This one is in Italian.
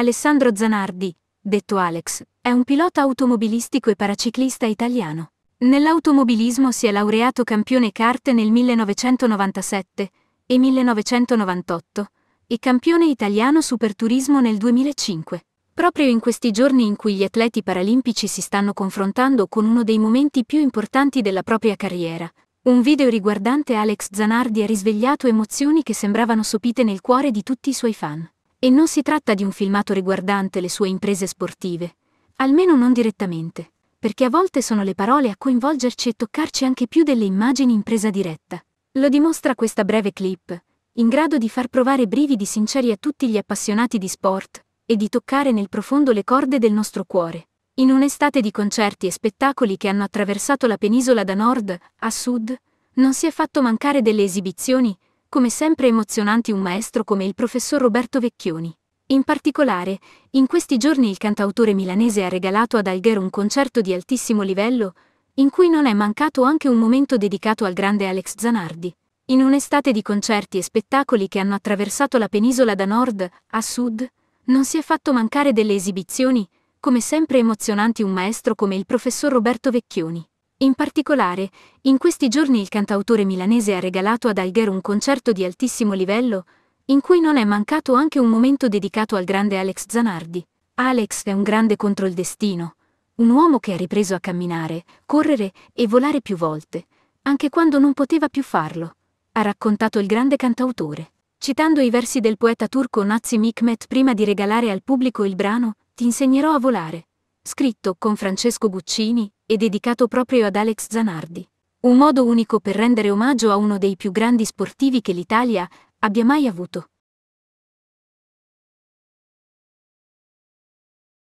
Alessandro Zanardi, detto Alex, è un pilota automobilistico e paraciclista italiano. Nell'automobilismo si è laureato campione kart nel 1997 e 1998 e campione italiano superturismo nel 2005. Proprio in questi giorni in cui gli atleti paralimpici si stanno confrontando con uno dei momenti più importanti della propria carriera, un video riguardante Alex Zanardi ha risvegliato emozioni che sembravano sopite nel cuore di tutti i suoi fan. E non si tratta di un filmato riguardante le sue imprese sportive, almeno non direttamente, perché a volte sono le parole a coinvolgerci e toccarci anche più delle immagini in presa diretta. Lo dimostra questa breve clip, in grado di far provare brividi sinceri a tutti gli appassionati di sport e di toccare nel profondo le corde del nostro cuore. In un'estate di concerti e spettacoli che hanno attraversato la penisola da nord a sud, non si è fatto mancare delle esibizioni come sempre emozionanti un maestro come il professor Roberto Vecchioni. In particolare, in questi giorni il cantautore milanese ha regalato ad Alghero un concerto di altissimo livello, in cui non è mancato anche un momento dedicato al grande Alex Zanardi. In un'estate di concerti e spettacoli che hanno attraversato la penisola da nord a sud, non si è fatto mancare delle esibizioni, come sempre emozionanti un maestro come il professor Roberto Vecchioni. In particolare, in questi giorni il cantautore milanese ha regalato ad Alghero un concerto di altissimo livello, in cui non è mancato anche un momento dedicato al grande Alex Zanardi. Alex è un grande contro il destino, un uomo che ha ripreso a camminare, correre e volare più volte, anche quando non poteva più farlo, ha raccontato il grande cantautore. Citando i versi del poeta turco Nazim Hikmet prima di regalare al pubblico il brano Ti insegnerò a volare, scritto con Francesco Guccini, è dedicato proprio ad Alex Zanardi. Un modo unico per rendere omaggio a uno dei più grandi sportivi che l'Italia abbia mai avuto.